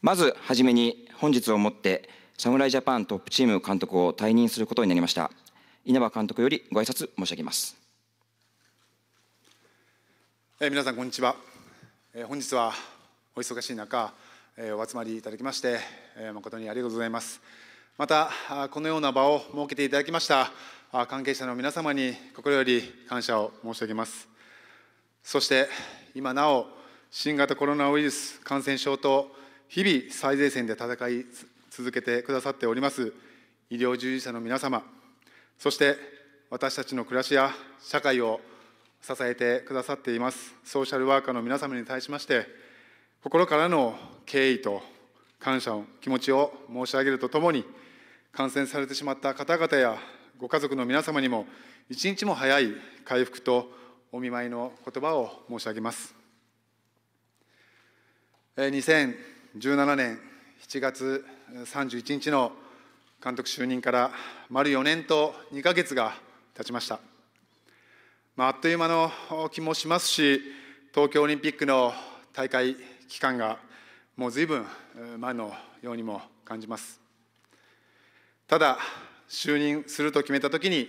まずはじめに本日をもって侍ジャパントップチーム監督を退任することになりました稲葉監督よりご挨拶申し上げます、えー、皆さんこんにちは、えー、本日はお忙しい中、えー、お集まりいただきまして、えー、誠にありがとうございますまたこのような場を設けていただきました関係者の皆様に心より感謝を申し上げますそして今なお新型コロナウイルス感染症と日々最前線で戦い続けてくださっております医療従事者の皆様そして私たちの暮らしや社会を支えてくださっていますソーシャルワーカーの皆様に対しまして心からの敬意と感謝の気持ちを申し上げるとともに感染されてしまった方々やご家族の皆様にも一日も早い回復とお見舞いの言葉を申し上げます。17年7月31日の監督就任から丸4年と2か月が経ちました、まあ、あっという間の気もしますし東京オリンピックの大会期間がもうずいぶん前のようにも感じますただ就任すると決めた時に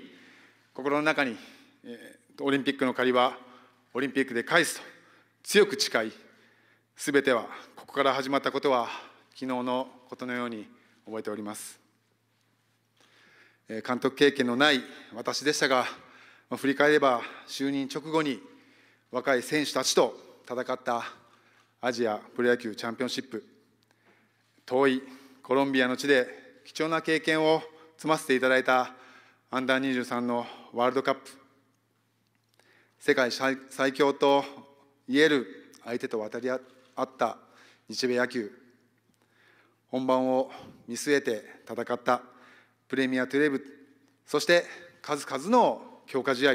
心の中にオリンピックの借りはオリンピックで返すと強く誓いすべてはここから始まったことは昨日のことのように覚えております監督経験のない私でしたが振り返れば就任直後に若い選手たちと戦ったアジアプロ野球チャンピオンシップ遠いコロンビアの地で貴重な経験を積ませていただいたアンダー23のワールドカップ世界最強と言える相手と渡り合ってあった日米野球本番を見据えて戦ったプレミア12そして数々の強化試合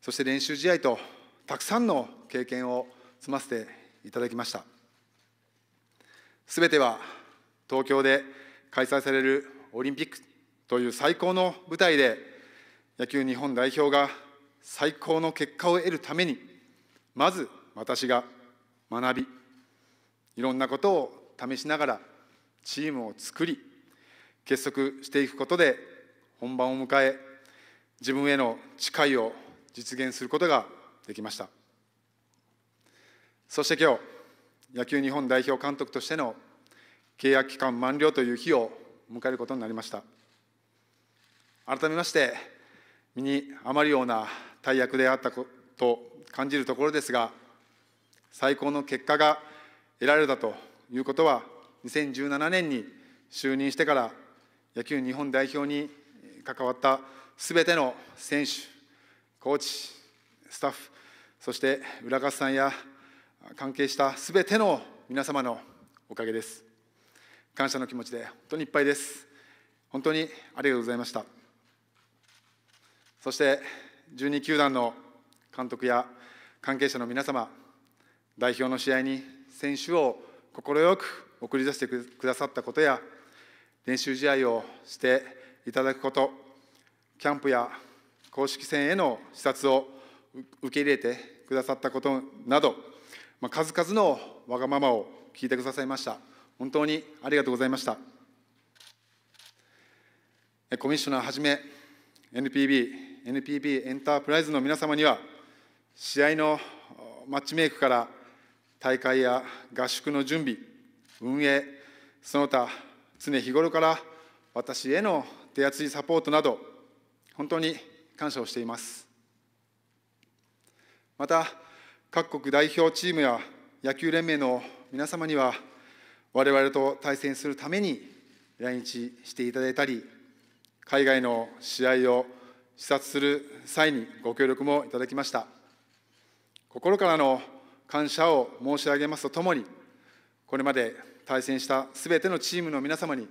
そして練習試合とたくさんの経験を積ませていただきましたすべては東京で開催されるオリンピックという最高の舞台で野球日本代表が最高の結果を得るためにまず私が学びいろんなことを試しながらチームを作り結束していくことで本番を迎え自分への誓いを実現することができましたそして今日野球日本代表監督としての契約期間満了という日を迎えることになりました改めまして身に余るような大役であったと感じるところですが最高の結果が得られたということは、2017年に就任してから野球日本代表に関わったすべての選手、コーチ、スタッフ、そして浦勝さんや関係したすべての皆様のおかげです。感謝の気持ちで本当にいっぱいです。本当にありがとうございました。そして12球団の監督や関係者の皆様、代表の試合に選手を快く送り出してくださったことや練習試合をしていただくことキャンプや公式戦への視察を受け入れてくださったことなど、まあ、数々のわがままを聞いてくださいました本当にありがとうございましたコミッショナーはじめ NPB、NPB エンタープライズの皆様には試合のマッチメイクから大会や合宿の準備、運営、その他、常日頃から私への手厚いサポートなど、本当に感謝をしています。また、各国代表チームや野球連盟の皆様には、我々と対戦するために来日していただいたり、海外の試合を視察する際にご協力もいただきました。心からの感謝を申し上げますとともに、これまで対戦したすべてのチームの皆様に、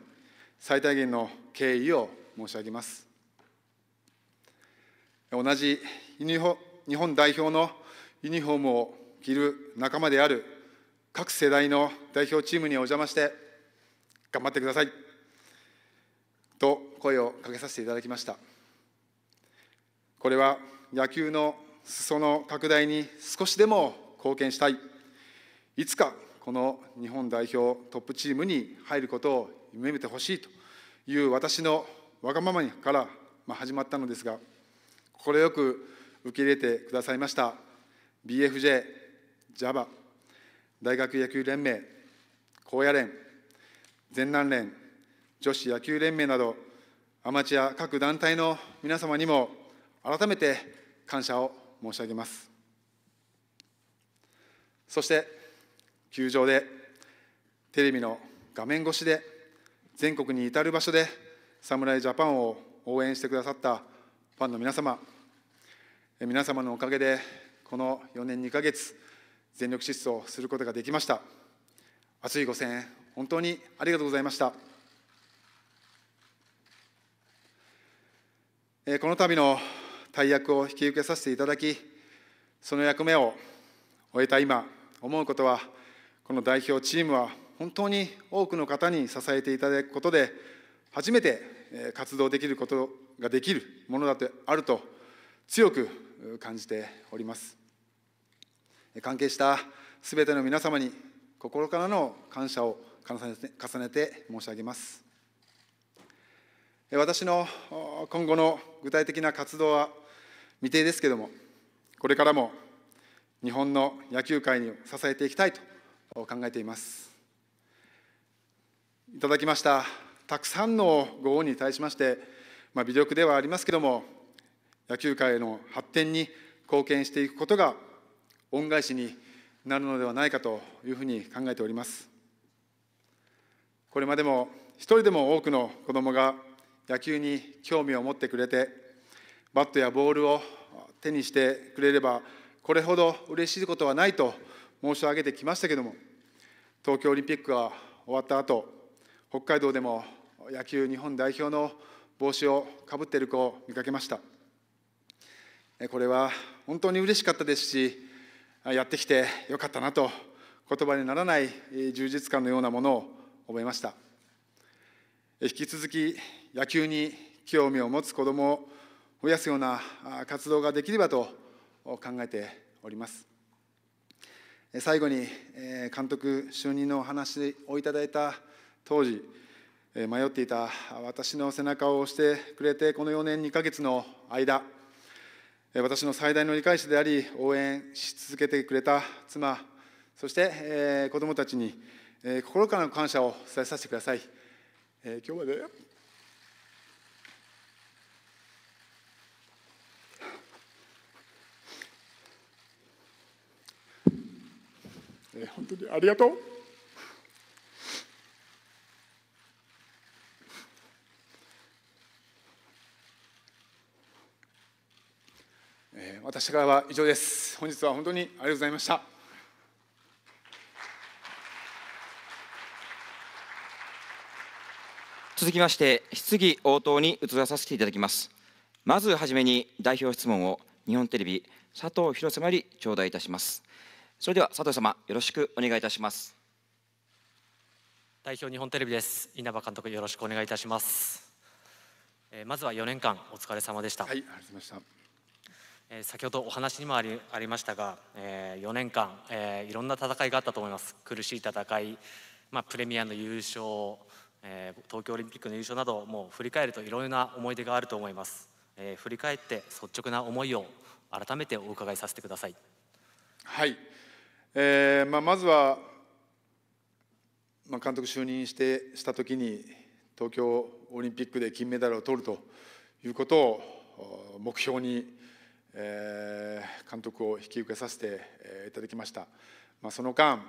最大限の敬意を申し上げます。同じ日本代表のユニフォームを着る仲間である各世代の代表チームにお邪魔して、頑張ってくださいと声をかけさせていただきました。これは野球の裾の拡大に少しでも貢献したい、いつかこの日本代表トップチームに入ることを夢見てほしいという私のわがままから始まったのですが、快く受け入れてくださいました BFJ、JAVA、大学野球連盟、高野連、全南連、女子野球連盟など、アマチュア各団体の皆様にも改めて感謝を申し上げます。そして球場でテレビの画面越しで全国に至る場所で侍ジャパンを応援してくださったファンの皆様皆様のおかげでこの4年2か月全力疾走することができました熱いご声援本当にありがとうございましたこの度の大役を引き受けさせていただきその役目を終えた今思うことはこの代表チームは本当に多くの方に支えていただくことで初めて活動できることができるものだとあると強く感じております関係したすべての皆様に心からの感謝を重ねて重ねて申し上げます私の今後の具体的な活動は未定ですけれどもこれからも日本の野球界に支えていきたいと考えていますいただきましたたくさんのご恩に対しまして、まあ、微力ではありますけども野球界の発展に貢献していくことが恩返しになるのではないかというふうに考えておりますこれまでも一人でも多くの子どもが野球に興味を持ってくれてバットやボールを手にしてくれればこれほど嬉しいことはないと申し上げてきましたけども、東京オリンピックが終わった後北海道でも野球日本代表の帽子をかぶっている子を見かけました。これは本当に嬉しかったですし、やってきてよかったなと、言葉にならない充実感のようなものを覚えました。引き続き野球に興味を持つ子どもを増やすような活動ができればと考えております最後に監督就任のお話をいただいた当時迷っていた私の背中を押してくれてこの4年2か月の間私の最大の理解者であり応援し続けてくれた妻そして子どもたちに心からの感謝を伝えさせてください今日までえー、本当にありがとう。えー、私からは以上です。本日は本当にありがとうございました。続きまして質疑応答に移らさせていただきますまずはじめに代表質問を日本テレビ佐藤博様まより頂戴いたしますそれでは佐藤様よろしくお願いいたします代表日本テレビです稲葉監督よろしくお願いいたします、えー、まずは4年間お疲れ様でしたはいありがとうございました、えー、先ほどお話にもありありましたが、えー、4年間、えー、いろんな戦いがあったと思います苦しい戦いまあプレミアの優勝、えー、東京オリンピックの優勝などもう振り返るといろいろな思い出があると思います、えー、振り返って率直な思いを改めてお伺いさせてくださいはいえーまあ、まずは、まあ、監督就任してしたきに東京オリンピックで金メダルを取るということを目標に、えー、監督を引き受けさせていただきました、まあ、その間、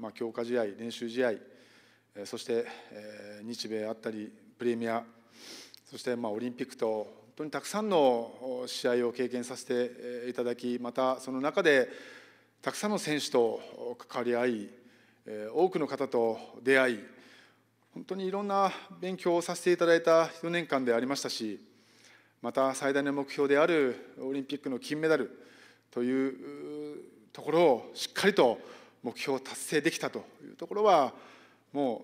まあ、強化試合練習試合そして、えー、日米あったりプレミアそして、まあ、オリンピックと本当にたくさんの試合を経験させていただきまたその中でたくさんの選手と関わり合い多くの方と出会い本当にいろんな勉強をさせていただいた4年間でありましたしまた最大の目標であるオリンピックの金メダルというところをしっかりと目標を達成できたというところはも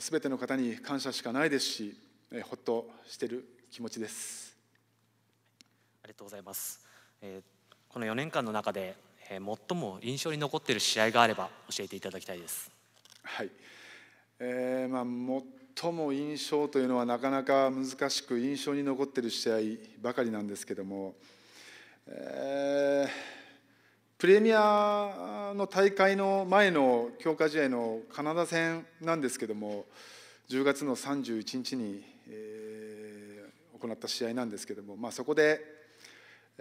うすべての方に感謝しかないですしほっとしている気持ちですありがとうございます、えー、この4年間の中でえ最も印象に残っている試合があれば教えていただきたいです。はい、えー、まあ最も印象というのはなかなか難しく印象に残っている試合ばかりなんですけども、えー、プレミアの大会の前の強化試合のカナダ戦なんですけども10月の31日に、えー、行った試合なんですけども、まあ、そこで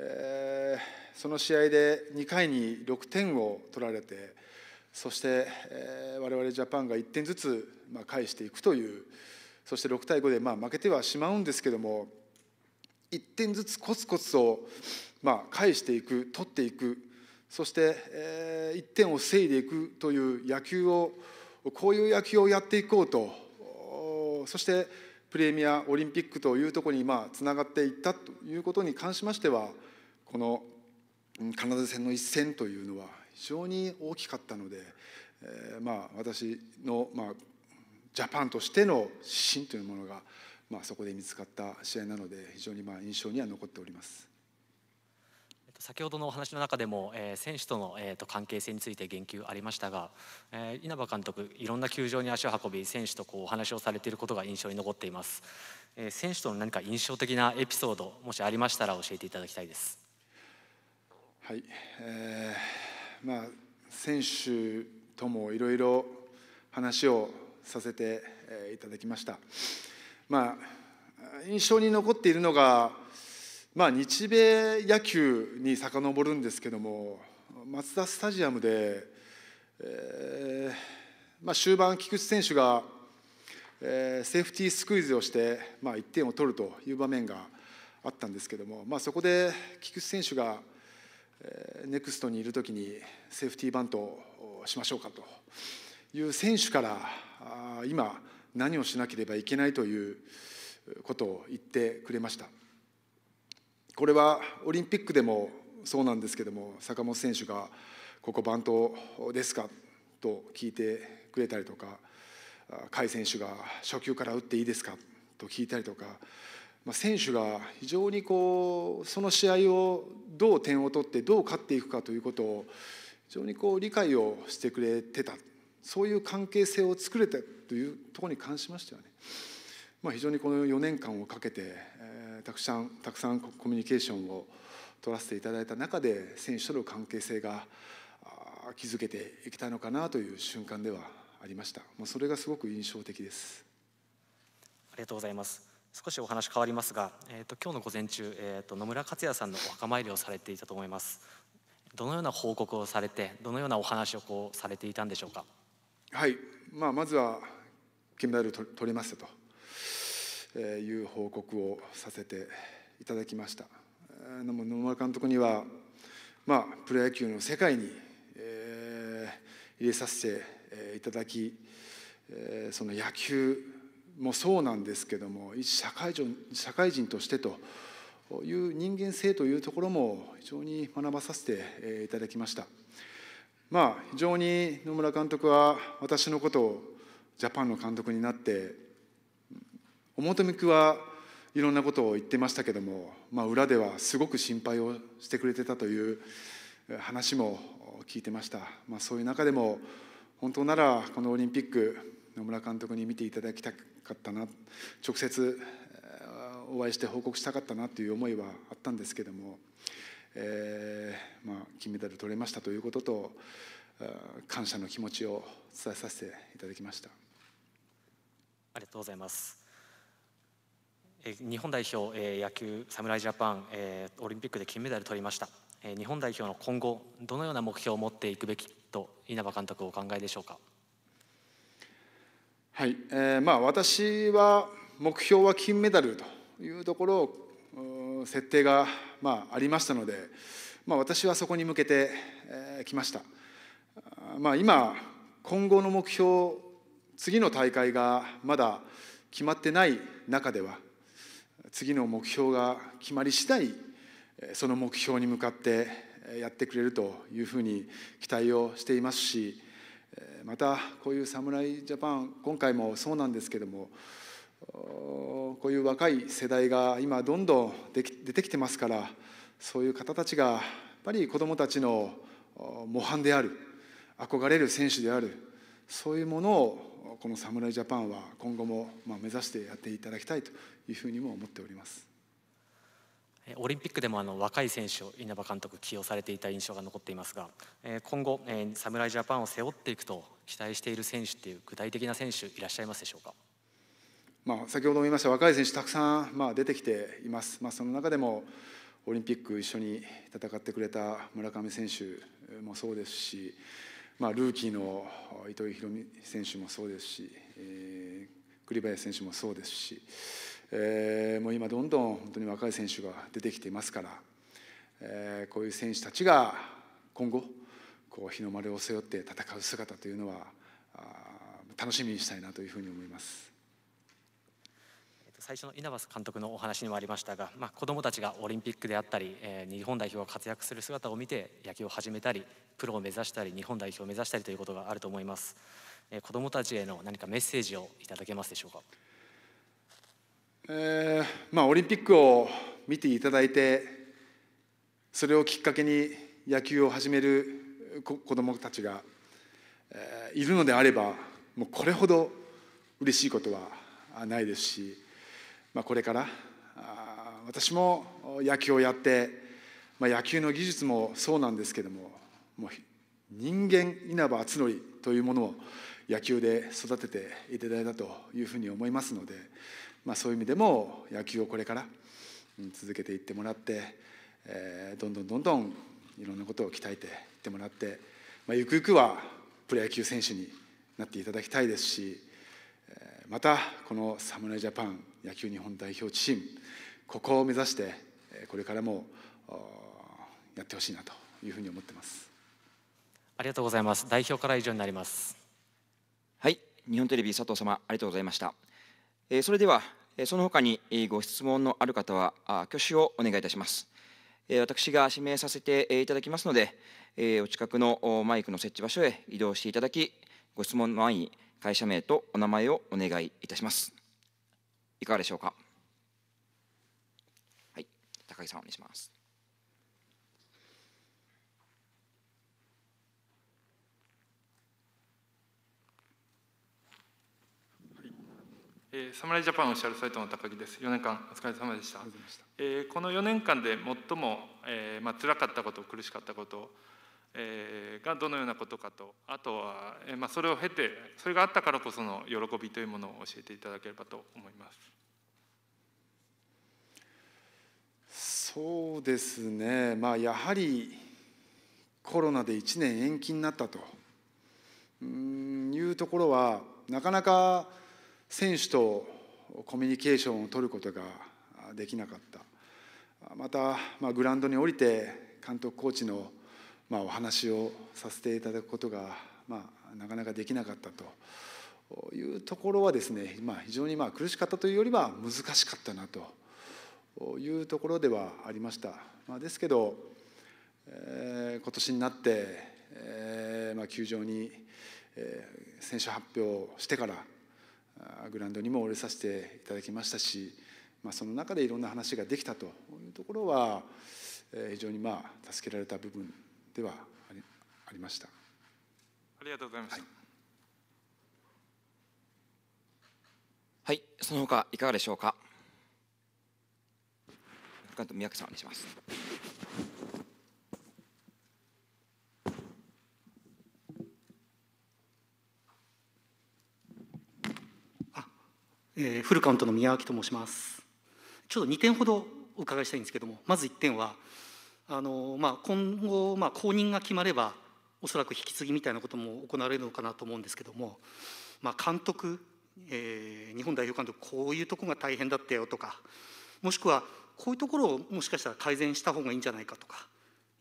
えその試合で2回に6点を取られてそして、えー、我々ジャパンが1点ずつ、まあ、返していくというそして6対5で、まあ、負けてはしまうんですけども1点ずつコツコツと、まあ、返していく取っていくそして、えー、1点を防いでいくという野球をこういう野球をやっていこうとそしてプレミアオリンピックというところにつながっていったということに関しましてはこのカナダ戦の一戦というのは非常に大きかったので、えー、まあ私の、まあ、ジャパンとしての指針というものが、まあ、そこで見つかった試合なので非常にまあ印象には残っております。先ほどのお話の中でも、えー、選手との、えー、と関係性について言及ありましたが、えー、稲葉監督いろんな球場に足を運び選手とこうお話をされていることが印象に残っています、えー、選手との何か印象的なエピソードもしありましたら教えていただきたいですはいえーまあ、選手ともいろいろ話をさせていただきました、まあ、印象に残っているのが、まあ、日米野球に遡るんですけどもマツダスタジアムで、えーまあ、終盤菊池選手が、えー、セーフティースクイズをして、まあ、1点を取るという場面があったんですけども、まあ、そこで菊池選手が「ネクストにいるときにセーフティーバントをしましょうかという選手から今何をしなければいけないということを言ってくれましたこれはオリンピックでもそうなんですけども坂本選手が「ここバントですか?」と聞いてくれたりとか甲斐選手が「初球から打っていいですか?」と聞いたりとか選手が非常にこうその試合をどう点を取ってどう勝っていくかということを非常にこう理解をしてくれてたそういう関係性を作れたというところに関しましてはね、まあ、非常にこの4年間をかけて、えー、たくさんたくさんコミュニケーションを取らせていただいた中で選手との関係性が築けていけたのかなという瞬間ではありました。まあ、それがすごく印象的です。ありがとうございます。少しお話変わりますが、えーと、今日の午前中、えーと、野村克也さんのお墓参りをされていたと思いますどのような報告をされてどのようなお話をこうされていたんでしょうかはい、まあ、まずは金メダル取りましたと、えー、いう報告をさせていただきました、えー、野村監督には、まあ、プロ野球の世界に、えー、入れさせていただき、えー、その野球もそうなんですけども一社会人社会人としてという人間性というところも非常に学ばさせていただきました。まあ、非常に野村監督は私のことをジャパンの監督になって表向きはいろんなことを言ってましたけども、まあ、裏ではすごく心配をしてくれてたという話も聞いてました、まあ、そういう中でも本当ならこのオリンピック野村監督に見ていただきたくかったな直接お会いして報告したかったなという思いはあったんですけども、えー、まあ、金メダル取れましたということと感謝の気持ちを伝えさせていただきましたありがとうございます。日本代表野球侍ジャパンオリンピックで金メダル取りました日本代表の今後どのような目標を持っていくべきと稲葉監督お考えでしょうか。はいえーまあ、私は目標は金メダルというところを設定が、まあ、ありましたので、まあ、私はそこに向けてえー、きました、まあ、今今後の目標次の大会がまだ決まってない中では次の目標が決まり次第その目標に向かってやってくれるというふうに期待をしていますしまたこういう侍ジャパン今回もそうなんですけどもこういう若い世代が今どんどん出てきてますからそういう方たちがやっぱり子どもたちの模範である憧れる選手であるそういうものをこの侍ジャパンは今後も目指してやっていただきたいというふうにも思っております。オリンピックでもあの若い選手を稲葉監督起用されていた印象が残っていますが、え今後、え侍ジャパンを背負っていくと期待している選手っていう具体的な選手いらっしゃいますでしょうか。まあ、先ほども言いました若い選手たくさん、まあ、出てきています。まあ、その中でもオリンピック一緒に戦ってくれた村上選手もそうですし、まあ、ルーキーの糸井宏美選手もそうですし、えー、栗林選手もそうですし。えー、もう今どんどん本当に若い選手が出てきていますから、えー、こういう選手たちが今後こう日の丸を背負って戦う姿というのは楽しみにしたいなというふうに思います。最初の稲葉監督のお話にもありましたが、まあ、子どもたちがオリンピックであったり、えー、日本代表が活躍する姿を見て野球を始めたりプロを目指したり日本代表を目指したりということがあると思います、えー、子どもたちへの何かメッセージをいただけますでしょうか。えーまあ、オリンピックを見ていただいてそれをきっかけに野球を始める子どもたちが、えー、いるのであればもうこれほど嬉しいことはないですし、まあ、これからあ私も野球をやって、まあ、野球の技術もそうなんですけどももう人間稲葉篤則というものを野球で育てていただいたというふうに思いますので。まあ、そういう意味でも野球をこれから続けていってもらって、えー、どんどんどんどんいろんなことを鍛えていってもらって、まあ、ゆくゆくはプロ野球選手になっていただきたいですしまたこの侍ジャパン野球日本代表チームここを目指してこれからもやってほしいなというふうに思ってますありがとうございます代表から以上になりますはい日本テレビ佐藤様ありがとうございました、えー、それではその他にご質問のある方は挙手をお願いいたします。私が指名させていただきますので、お近くのマイクの設置場所へ移動していただき、ご質問の前に会社名とお名前をお願いいたします。いかがでしょうか。はい、高木さんお願いします。えー、侍ジャパンオフィシャルサイトの高木です。4年間お疲れ様でした。したえー、この4年間で最も、えー、まあ辛かったこと、苦しかったこと、えー、がどのようなことかと、あとは、えー、まあそれを経て、それがあったからこその喜びというものを教えていただければと思います。そうですね。まあやはりコロナで1年延期になったというところはなかなか。選手とコミュニケーションを取ることができなかったまた、まあ、グラウンドに降りて監督コーチの、まあ、お話をさせていただくことが、まあ、なかなかできなかったというところはですね、まあ、非常にまあ苦しかったというよりは難しかったなというところではありました、まあ、ですけど、えー、今年になって、えーまあ、球場に、えー、選手発表してからグランドにも折れさせていただきましたし、まあ、その中でいろんな話ができたというところは非常にまあ助けられた部分ではありました。ありがとうございました、はい、はい、その他いかがでしょうか。三宅さんお願いします。えー、フルカウントの宮脇と申しますちょっと2点ほどお伺いしたいんですけどもまず1点はあの、まあ、今後、まあ、後任が決まればおそらく引き継ぎみたいなことも行われるのかなと思うんですけども、まあ、監督、えー、日本代表監督こういうとこが大変だったよとかもしくはこういうところをもしかしたら改善した方がいいんじゃないかとか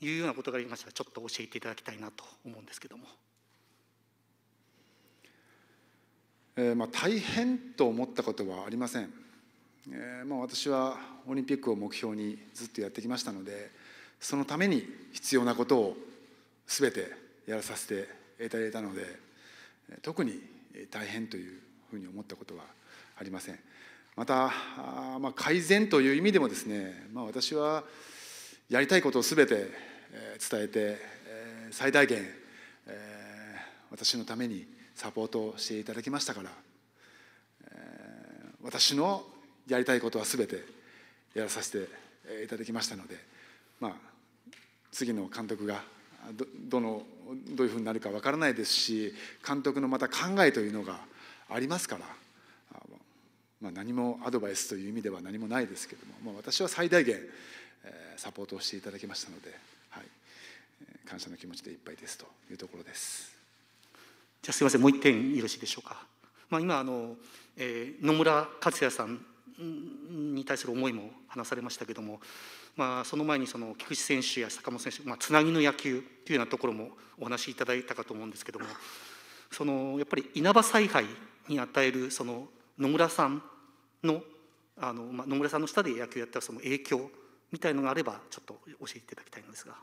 いうようなことがありましたらちょっと教えていただきたいなと思うんですけども。えー、まあ、大変と思ったことはありません、えー、まあ、私はオリンピックを目標にずっとやってきましたのでそのために必要なことを全てやらさせていただいたので特に大変というふうに思ったことはありませんまたあ、まあ、改善という意味でもですね、まあ、私はやりたいことを全て伝えて最大限私のためにサポートしていただきましたから、えー、私のやりたいことはすべてやらさせていただきましたので、まあ、次の監督がどどのどういうふうになるか分からないですし監督のまた考えというのがありますから、まあ、何もアドバイスという意味では何もないですけども、まあ、私は最大限、えサポートをしていただきましたので、はい、感謝の気持ちでいっぱいですというところです。じゃあすいませんもう一点よろしいでしょうか、まあ、今あの、えー、野村克也さんに対する思いも話されましたけども、まあ、その前にその菊池選手や坂本選手、まあ、つなぎの野球というようなところもお話しいただいたかと思うんですけどもそのやっぱり稲葉采配に与えるその野村さんのあの、まあ、野村さんの下で野球やったその影響みたいのがあればちょっと教えていただきたいのですが。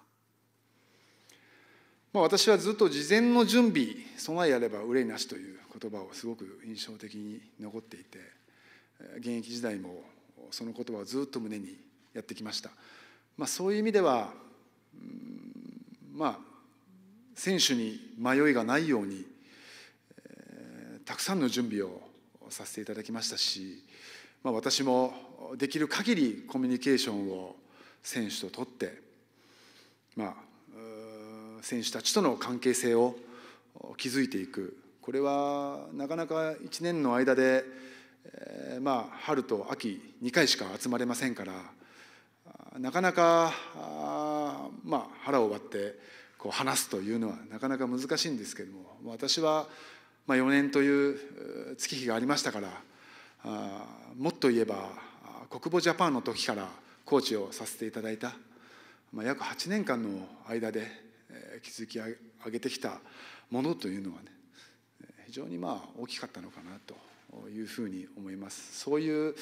まあ、私はずっと事前の準備備えあれば憂いなしという言葉をすごく印象的に残っていて現役時代もその言葉をずっと胸にやってきました、まあ、そういう意味では、まあ選手に迷いがないように、えー、たくさんの準備をさせていただきましたし、まあ、私もできる限りコミュニケーションを選手と取って、まあ、選手たちとの関係性を築いていくこれはなかなか1年の間で、えー、まあ春と秋2回しか集まれませんからなかなかあ、まあ、腹を割ってこう話すというのはなかなか難しいんですけども私は、まあ、4年という月日がありましたからあもっと言えば国母ジャパンの時からコーチをさせていただいた、まあ、約8年間の間で築き上げてきたものというのはね非常にまあ大きかったのかなというふうに思いますそういう、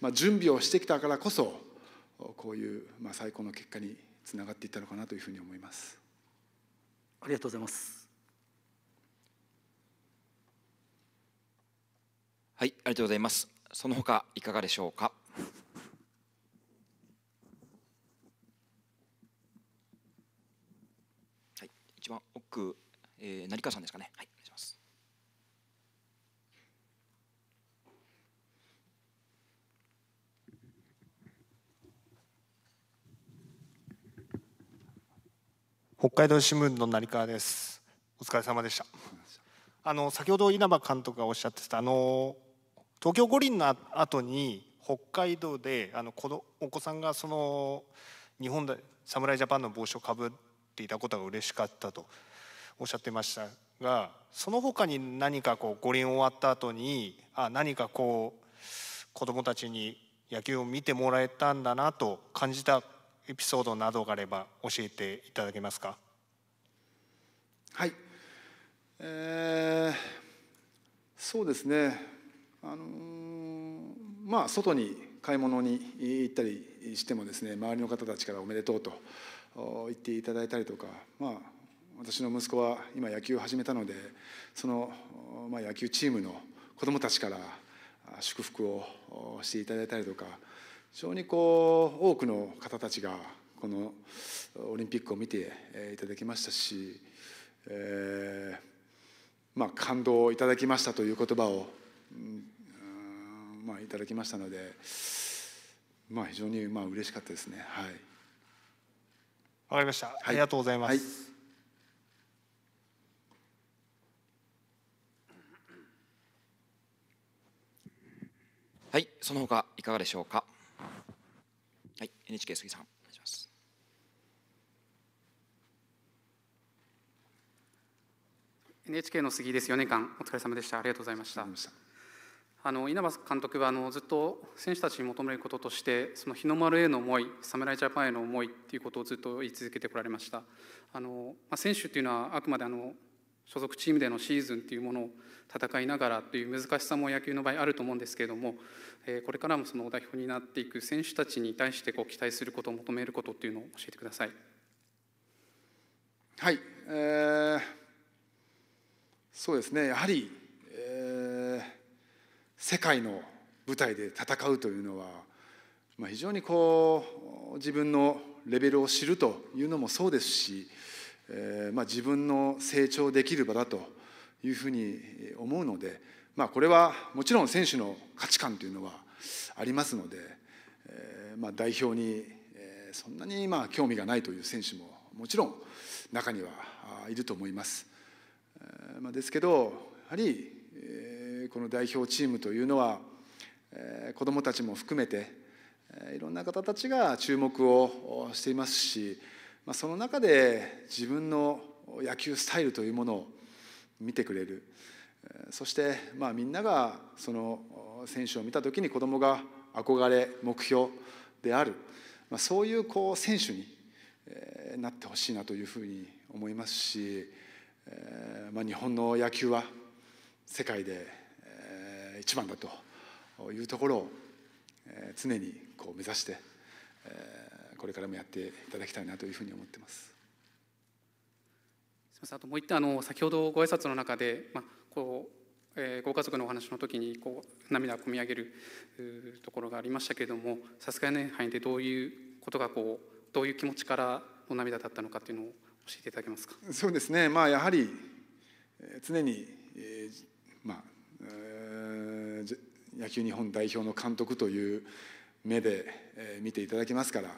まあ、準備をしてきたからこそこういう、まあ、最高の結果につながっていったのかなというふうに思いますありがとうございますはいありがとうございますその他いかがでしょうか区、えー、成川さんですかね。はい、お願いします。北海道新聞の成川です。お疲れ様でした。あの先ほど稲葉監督がおっしゃってたあの東京五輪の後に北海道であの子どお子さんがその日本で侍ジャパンの帽子をかぶっていたことが嬉しかったとおっしゃってましたがその他に何かこう五輪終わった後にあ何かこう子どもたちに野球を見てもらえたんだなと感じたエピソードなどがあれば教えていただけますか。はい、えー、そうですね、あのー、まあ、外に買い物に行ったりしてもですね周りの方たちから「おめでとう」と言っていただいたりとか、まあ、私の息子は今野球を始めたのでその、まあ、野球チームの子どもたちから祝福をしていただいたりとか非常にこう多くの方たちがこのオリンピックを見ていただきましたし、えーまあ、感動をいただきましたという言葉を、まあ、いただきましたので、まあ、非常にまあ嬉しかったですね。はいわかりました、ありがとうございます。はいはい、その他いかがでしょうか。はい、NHK 杉さん、NHK の杉です。4年間お疲れ様でした。ありがとうございました。あの稲葉監督はあのずっと選手たちに求めることとしてその日の丸への思い侍ジャパンへの思いということをずっと言い続けてこられましたあの、まあ、選手というのはあくまであの所属チームでのシーズンというものを戦いながらという難しさも野球の場合あると思うんですけれども、えこれからもその代表になっていく選手たちに対してこう期待すること求めることっていうのを教えてください。はい、えー、そうですねやはり、えー、世界の舞台で戦うというのは、まあ、非常にこう自分のレベルを知るというのもそうですし、えー、まあ、自分の成長できる場だというふうに思うので、まあ、これはもちろん選手の価値観というのはありますので、えー、まあ、代表に、えそんなにまあ興味がないという選手ももちろん中にはいると思います。えー、まあ、ですけどやはり、えー、この代表チームというのは、えー、子どもたちも含めていろんな方たちが注目をしていますしまあ、その中で自分の野球スタイルというものを見てくれるそしてまあみんながその選手を見た時に子どもが憧れ目標である、まあ、そういうこう選手になってほしいなというふうに思いますし、えー、まあ、日本の野球は世界で一番だというところを常にこう目指して、えーこれからもやっていただきたいなというふうに思ってます。すみませんあともう一点あの先ほどご挨拶の中で、まあこうえご家族のお話の時にこう涙をこみ上げるところがありましたけれどもさすがに範囲でどういうことがこうどういう気持ちからの涙だったのかというのを教えていただけますか。そうですね、まあ、やはり常に、えまあ、えー、野球日本代表の監督という目で、え見ていただけますから。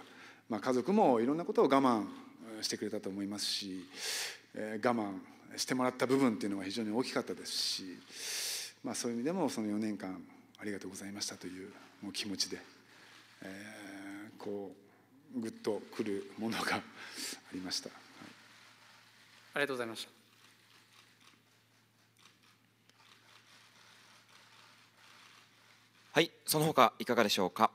まあ、家族もいろんなことを我慢してくれたと思いますし、えー、我慢してもらった部分っていうのは非常に大きかったですし、まあ、そういう意味でもその4年間ありがとうございましたというもう気持ちで、えー、こうぐっとくるものがありました、はい、ありがとうございましたはいその他いかがでしょうか